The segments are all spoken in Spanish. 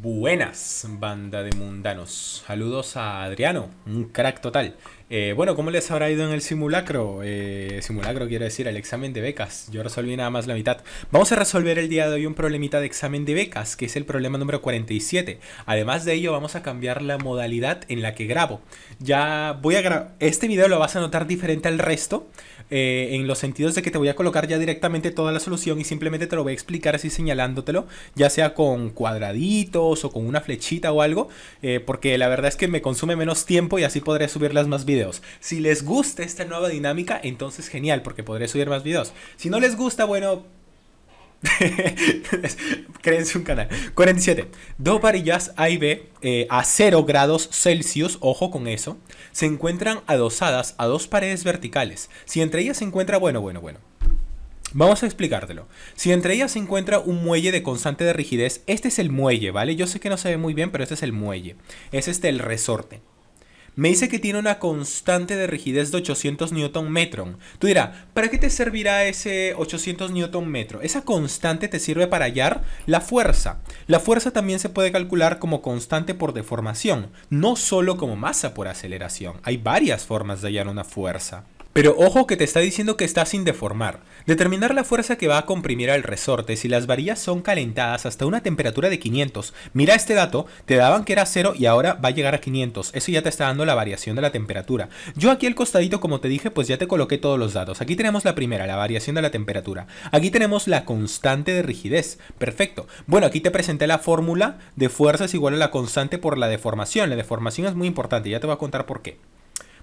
Buenas, banda de mundanos. Saludos a Adriano, un crack total. Eh, bueno, ¿cómo les habrá ido en el simulacro? Eh, simulacro quiero decir, el examen de becas. Yo resolví nada más la mitad. Vamos a resolver el día de hoy un problemita de examen de becas, que es el problema número 47. Además de ello, vamos a cambiar la modalidad en la que grabo. Ya voy a grabar... Este video lo vas a notar diferente al resto, eh, en los sentidos de que te voy a colocar ya directamente toda la solución y simplemente te lo voy a explicar así señalándotelo, ya sea con cuadraditos o con una flechita o algo, porque la verdad es que me consume menos tiempo y así podré las más videos. Si les gusta esta nueva dinámica, entonces genial, porque podré subir más videos. Si no les gusta, bueno... Créense un canal. 47. Dos varillas A y B eh, a 0 grados Celsius, ojo con eso, se encuentran adosadas a dos paredes verticales. Si entre ellas se encuentra, bueno, bueno, bueno. Vamos a explicártelo. Si entre ellas se encuentra un muelle de constante de rigidez, este es el muelle, ¿vale? Yo sé que no se ve muy bien, pero este es el muelle. Es este el resorte me dice que tiene una constante de rigidez de 800 Nm. Tú dirás, ¿para qué te servirá ese 800 Nm? Esa constante te sirve para hallar la fuerza. La fuerza también se puede calcular como constante por deformación, no solo como masa por aceleración. Hay varias formas de hallar una fuerza. Pero ojo que te está diciendo que está sin deformar. Determinar la fuerza que va a comprimir al resorte si las varillas son calentadas hasta una temperatura de 500. Mira este dato, te daban que era 0 y ahora va a llegar a 500. Eso ya te está dando la variación de la temperatura. Yo aquí al costadito, como te dije, pues ya te coloqué todos los datos. Aquí tenemos la primera, la variación de la temperatura. Aquí tenemos la constante de rigidez. Perfecto. Bueno, aquí te presenté la fórmula de fuerza es igual a la constante por la deformación. La deformación es muy importante, ya te voy a contar por qué.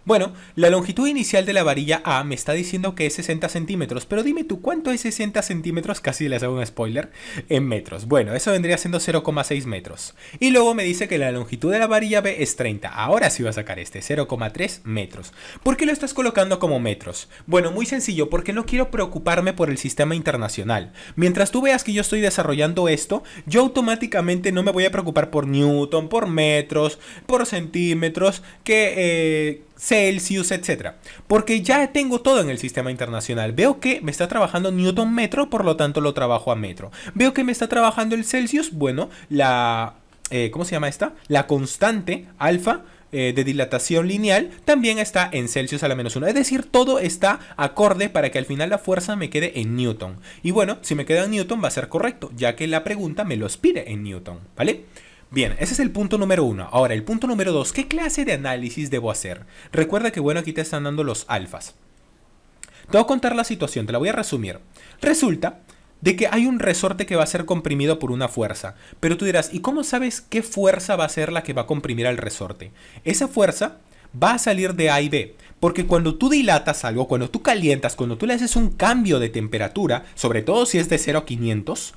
Bueno, la longitud inicial de la varilla A me está diciendo que es 60 centímetros, pero dime tú, ¿cuánto es 60 centímetros? Casi les hago un spoiler, en metros. Bueno, eso vendría siendo 0,6 metros. Y luego me dice que la longitud de la varilla B es 30. Ahora sí va a sacar este, 0,3 metros. ¿Por qué lo estás colocando como metros? Bueno, muy sencillo, porque no quiero preocuparme por el sistema internacional. Mientras tú veas que yo estoy desarrollando esto, yo automáticamente no me voy a preocupar por newton, por metros, por centímetros, que... Eh, Celsius, etc. Porque ya tengo todo en el sistema internacional. Veo que me está trabajando Newton metro, por lo tanto lo trabajo a metro. Veo que me está trabajando el Celsius, bueno, la... Eh, ¿Cómo se llama esta? La constante alfa eh, de dilatación lineal también está en Celsius a la menos 1. Es decir, todo está acorde para que al final la fuerza me quede en Newton. Y bueno, si me queda en Newton va a ser correcto, ya que la pregunta me lo pide en Newton, ¿vale? Bien, ese es el punto número uno. Ahora, el punto número dos, ¿qué clase de análisis debo hacer? Recuerda que, bueno, aquí te están dando los alfas. Te voy a contar la situación, te la voy a resumir. Resulta de que hay un resorte que va a ser comprimido por una fuerza. Pero tú dirás, ¿y cómo sabes qué fuerza va a ser la que va a comprimir al resorte? Esa fuerza va a salir de A y B. Porque cuando tú dilatas algo, cuando tú calientas, cuando tú le haces un cambio de temperatura, sobre todo si es de 0 a 500,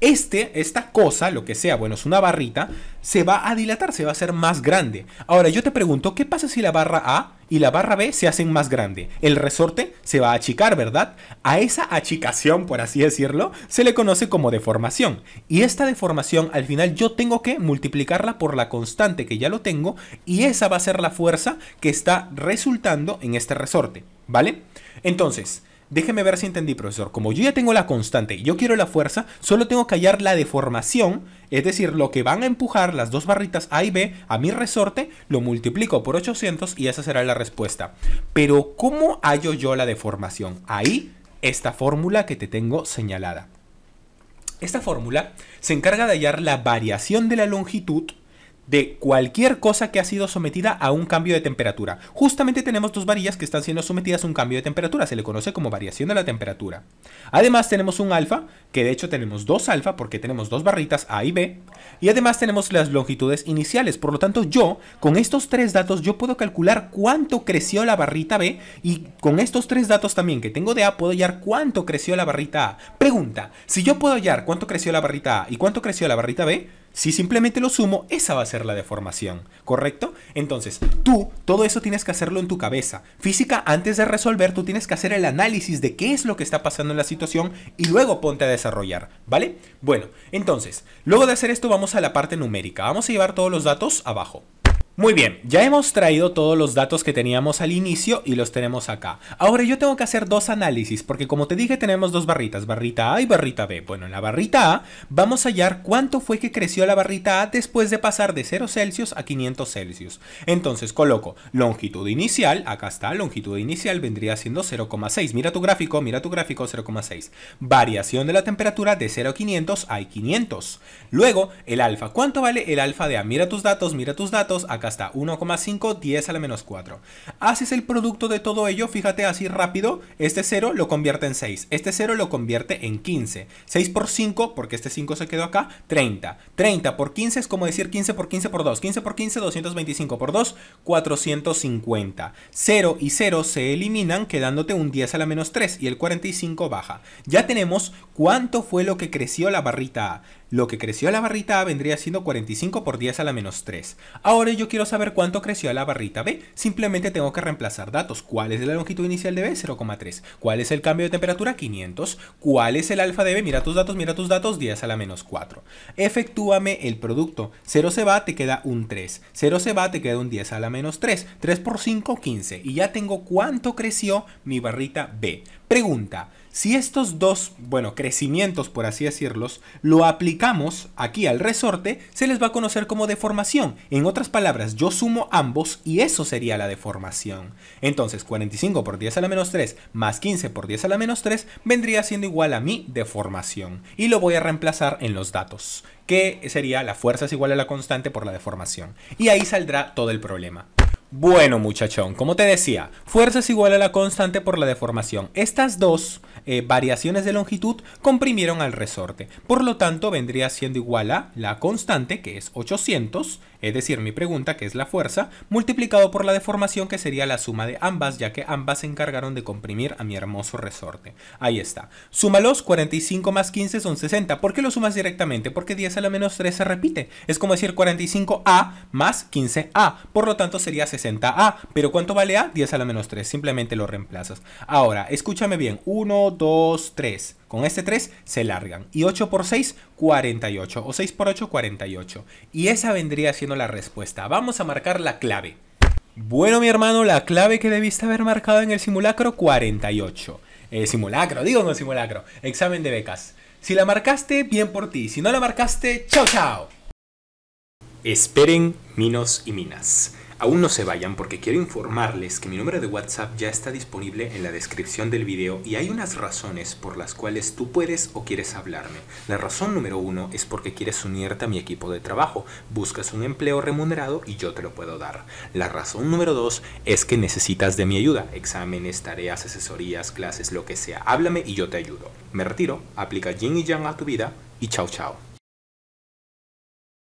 este, esta cosa, lo que sea, bueno, es una barrita, se va a dilatar, se va a hacer más grande. Ahora, yo te pregunto, ¿qué pasa si la barra A y la barra B se hacen más grande? El resorte se va a achicar, ¿verdad? A esa achicación, por así decirlo, se le conoce como deformación. Y esta deformación, al final, yo tengo que multiplicarla por la constante que ya lo tengo, y esa va a ser la fuerza que está resultando en este resorte, ¿vale? Entonces, Déjeme ver si entendí, profesor. Como yo ya tengo la constante y yo quiero la fuerza, solo tengo que hallar la deformación, es decir, lo que van a empujar las dos barritas A y B a mi resorte, lo multiplico por 800 y esa será la respuesta. Pero, ¿cómo hallo yo la deformación? Ahí, esta fórmula que te tengo señalada. Esta fórmula se encarga de hallar la variación de la longitud de cualquier cosa que ha sido sometida a un cambio de temperatura. Justamente tenemos dos varillas que están siendo sometidas a un cambio de temperatura, se le conoce como variación de la temperatura. Además tenemos un alfa, que de hecho tenemos dos alfa porque tenemos dos barritas A y B, y además tenemos las longitudes iniciales, por lo tanto yo, con estos tres datos, yo puedo calcular cuánto creció la barrita B, y con estos tres datos también que tengo de A, puedo hallar cuánto creció la barrita A. Pregunta, si yo puedo hallar cuánto creció la barrita A y cuánto creció la barrita B, si simplemente lo sumo, esa va a ser la deformación, ¿correcto? Entonces, tú todo eso tienes que hacerlo en tu cabeza. Física, antes de resolver, tú tienes que hacer el análisis de qué es lo que está pasando en la situación y luego ponte a desarrollar, ¿vale? Bueno, entonces, luego de hacer esto vamos a la parte numérica. Vamos a llevar todos los datos abajo. Muy bien, ya hemos traído todos los datos que teníamos al inicio y los tenemos acá. Ahora yo tengo que hacer dos análisis porque como te dije tenemos dos barritas, barrita A y barrita B. Bueno, en la barrita A vamos a hallar cuánto fue que creció la barrita A después de pasar de 0 Celsius a 500 Celsius. Entonces coloco longitud inicial, acá está, longitud inicial vendría siendo 0,6. Mira tu gráfico, mira tu gráfico 0,6. Variación de la temperatura de 0 a 500 hay 500. Luego, el alfa, ¿cuánto vale el alfa de A? Mira tus datos, mira tus datos, acá hasta 1,5, 10 a la menos 4. Haces el producto de todo ello, fíjate así rápido, este 0 lo convierte en 6, este 0 lo convierte en 15, 6 por 5, porque este 5 se quedó acá, 30, 30 por 15 es como decir 15 por 15 por 2, 15 por 15, 225 por 2, 450. 0 y 0 se eliminan quedándote un 10 a la menos 3 y el 45 baja. Ya tenemos cuánto fue lo que creció la barrita A. Lo que creció a la barrita A vendría siendo 45 por 10 a la menos 3. Ahora yo quiero saber cuánto creció a la barrita B. Simplemente tengo que reemplazar datos. ¿Cuál es la longitud inicial de B? 0,3. ¿Cuál es el cambio de temperatura? 500. ¿Cuál es el alfa de B? Mira tus datos, mira tus datos. 10 a la menos 4. Efectúame el producto. 0 se va, te queda un 3. 0 se va, te queda un 10 a la menos 3. 3 por 5, 15. Y ya tengo cuánto creció mi barrita B. Pregunta, si estos dos, bueno, crecimientos por así decirlos, lo aplicamos aquí al resorte, se les va a conocer como deformación. En otras palabras, yo sumo ambos y eso sería la deformación. Entonces, 45 por 10 a la menos 3 más 15 por 10 a la menos 3 vendría siendo igual a mi deformación. Y lo voy a reemplazar en los datos, que sería la fuerza es igual a la constante por la deformación. Y ahí saldrá todo el problema. Bueno, muchachón, como te decía, fuerza es igual a la constante por la deformación. Estas dos eh, variaciones de longitud comprimieron al resorte. Por lo tanto, vendría siendo igual a la constante, que es 800, es decir, mi pregunta, que es la fuerza, multiplicado por la deformación, que sería la suma de ambas, ya que ambas se encargaron de comprimir a mi hermoso resorte. Ahí está. Súmalos, 45 más 15 son 60. ¿Por qué lo sumas directamente? Porque 10 a la menos 3 se repite. Es como decir 45A más 15A. Por lo tanto, sería 60. A. Pero ¿cuánto vale A? 10 a la menos 3. Simplemente lo reemplazas. Ahora, escúchame bien. 1, 2, 3. Con este 3 se largan. Y 8 por 6, 48. O 6 por 8, 48. Y esa vendría siendo la respuesta. Vamos a marcar la clave. Bueno, mi hermano, la clave que debiste haber marcado en el simulacro, 48. Eh, simulacro, digo no simulacro. Examen de becas. Si la marcaste, bien por ti. Si no la marcaste, chao, chao. Esperen, minos y minas. Aún no se vayan porque quiero informarles que mi número de WhatsApp ya está disponible en la descripción del video y hay unas razones por las cuales tú puedes o quieres hablarme. La razón número uno es porque quieres unirte a mi equipo de trabajo, buscas un empleo remunerado y yo te lo puedo dar. La razón número dos es que necesitas de mi ayuda, exámenes, tareas, asesorías, clases, lo que sea. Háblame y yo te ayudo. Me retiro, aplica Yin y Yang a tu vida y chao chao.